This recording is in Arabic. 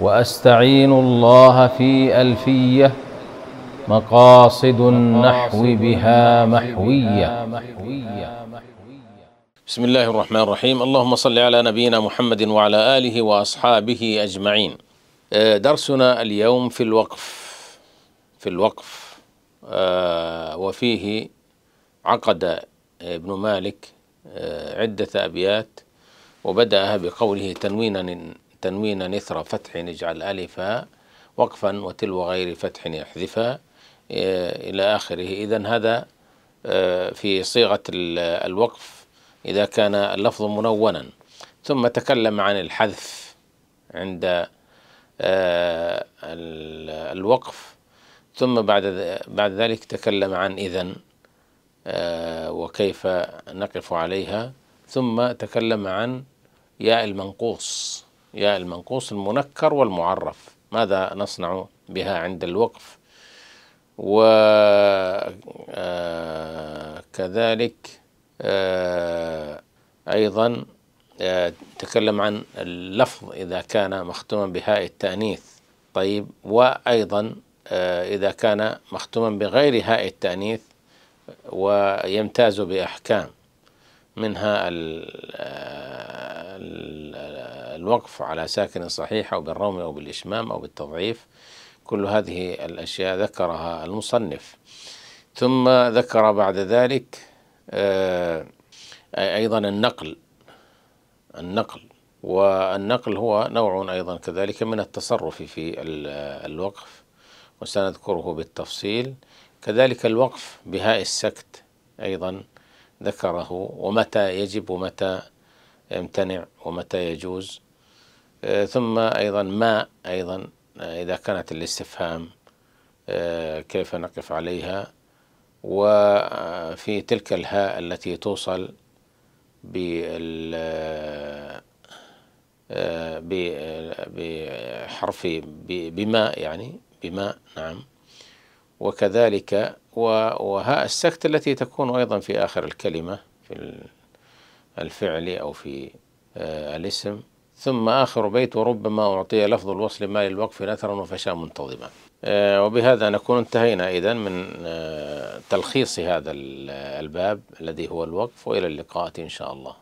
وأستعين الله في ألفية مقاصد النحو بها محوية بسم الله الرحمن الرحيم اللهم صل على نبينا محمد وعلى آله وأصحابه أجمعين آه، درسنا اليوم في الوقف في الوقف آه، وفيه عقد ابن مالك آه، عدة أبيات وبدأها بقوله تنوينا تنوينا نثر فتح نجعل ألفا وقفا وتلو غير فتح يحذفا إيه، إلى آخره إذا هذا آه، في صيغة الوقف إذا كان اللفظ منونا ثم تكلم عن الحذف عند آه، الوقف ثم بعد بعد ذلك تكلم عن إذا آه، وكيف نقف عليها ثم تكلم عن ياء المنقوص يا المنقوص المنكر والمعرف ماذا نصنع بها عند الوقف وكذلك آه، آه، أيضا آه، تكلم عن اللفظ إذا كان مختوما بهاء التأنيث طيب وأيضا إذا كان مختوما بغير هاء التأنيث ويمتاز بأحكام منها ال الوقف على ساكن صحيح أو بالروم أو بالإشمام أو بالتضعيف كل هذه الأشياء ذكرها المصنف ثم ذكر بعد ذلك آه، أيضا النقل النقل والنقل هو نوع أيضا كذلك من التصرف في الوقف وسنذكره بالتفصيل كذلك الوقف بهاء السكت أيضا ذكره ومتى يجب ومتى يمتنع ومتى يجوز آه، ثم أيضا ما أيضا آه، إذا كانت الاستفهام آه، كيف نقف عليها وفي تلك الهاء التي توصل بحرف بماء يعني بماء نعم وكذلك وهاء السكت التي تكون أيضا في آخر الكلمة في الفعل أو في الاسم ثم آخر بيت وربما أعطي لفظ الوصل ما للوقف نثرا وفشا منتظما آه، وبهذا نكون انتهينا إذا من آه، تلخيص هذا الباب الذي هو الوقف وإلى اللقاء إن شاء الله